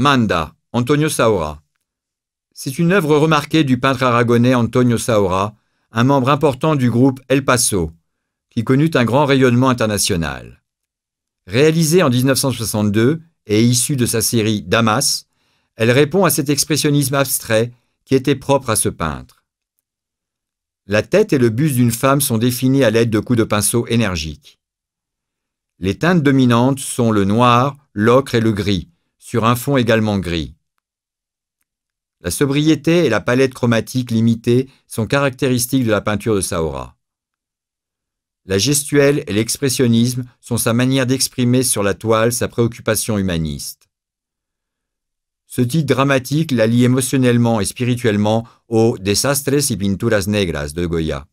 Manda, Antonio Saura. C'est une œuvre remarquée du peintre aragonais Antonio Saura, un membre important du groupe El Paso, qui connut un grand rayonnement international. Réalisée en 1962 et issue de sa série Damas, elle répond à cet expressionnisme abstrait qui était propre à ce peintre. La tête et le buste d'une femme sont définis à l'aide de coups de pinceau énergiques. Les teintes dominantes sont le noir, l'ocre et le gris, sur un fond également gris. La sobriété et la palette chromatique limitée sont caractéristiques de la peinture de Saora. La gestuelle et l'expressionnisme sont sa manière d'exprimer sur la toile sa préoccupation humaniste. Ce titre dramatique l'allie émotionnellement et spirituellement au Desastres y Pinturas Negras de Goya.